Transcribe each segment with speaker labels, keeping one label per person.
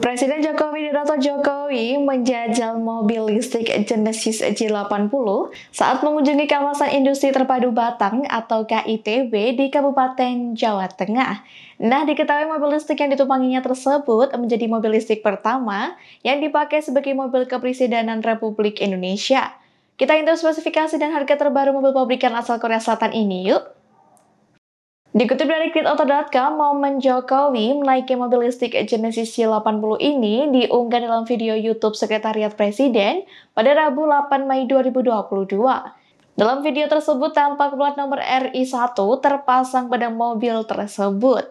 Speaker 1: Presiden Joko Widodo Jokowi menjajal mobil listrik Genesis G80 saat mengunjungi kawasan industri terpadu Batang atau KITB di Kabupaten Jawa Tengah. Nah, diketahui mobil listrik yang ditumpanginya tersebut menjadi mobil listrik pertama yang dipakai sebagai mobil kepresidenan Republik Indonesia. Kita intip spesifikasi dan harga terbaru mobil pabrikan asal Korea Selatan ini yuk. Dikutip dari CreedAuto.com, momen Jokowi menaiki mobil listrik Genesis C80 ini diunggah dalam video YouTube Sekretariat Presiden pada Rabu 8 Mei 2022. Dalam video tersebut tampak plat nomor RI1 terpasang pada mobil tersebut.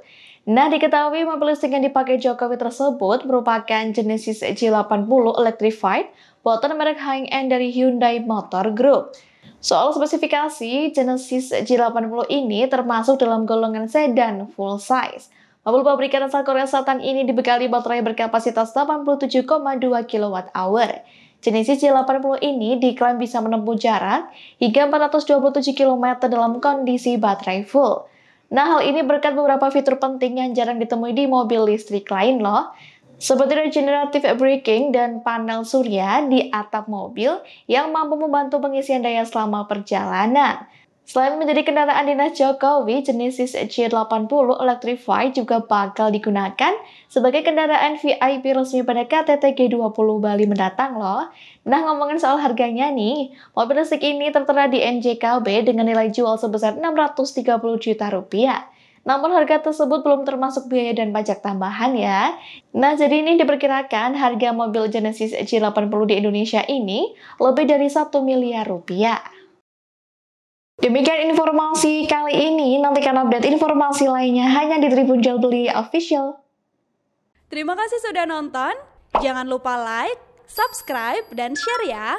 Speaker 1: Nah, diketahui mobil listrik yang dipakai Jokowi tersebut merupakan Genesis c 80 Electrified, buatan merek high-end dari Hyundai Motor Group. Soal spesifikasi, Genesis g 80 ini termasuk dalam golongan sedan full size. Mobil pabrikan asal Korea Selatan ini dibekali baterai berkapasitas 87,2 kWh. Genesis g 80 ini diklaim bisa menempuh jarak hingga 427 km dalam kondisi baterai full. Nah, hal ini berkat beberapa fitur penting yang jarang ditemui di mobil listrik lain loh seperti regenerative braking dan panel surya di atap mobil yang mampu membantu pengisian daya selama perjalanan. Selain menjadi kendaraan dinas Jokowi, Genesis sg 80 Electrify juga bakal digunakan sebagai kendaraan VIP resmi pada KTT G20 Bali mendatang loh. Nah ngomongin soal harganya nih, mobil listrik ini tertera di NJKB dengan nilai jual sebesar 630 juta rupiah. Namun harga tersebut belum termasuk biaya dan pajak tambahan ya. Nah, jadi ini diperkirakan harga mobil Genesis G80 di Indonesia ini lebih dari 1 miliar rupiah. Demikian informasi kali ini, nantikan update informasi lainnya hanya di Tribun Jual Beli Official. Terima kasih sudah nonton, jangan lupa like, subscribe, dan share ya!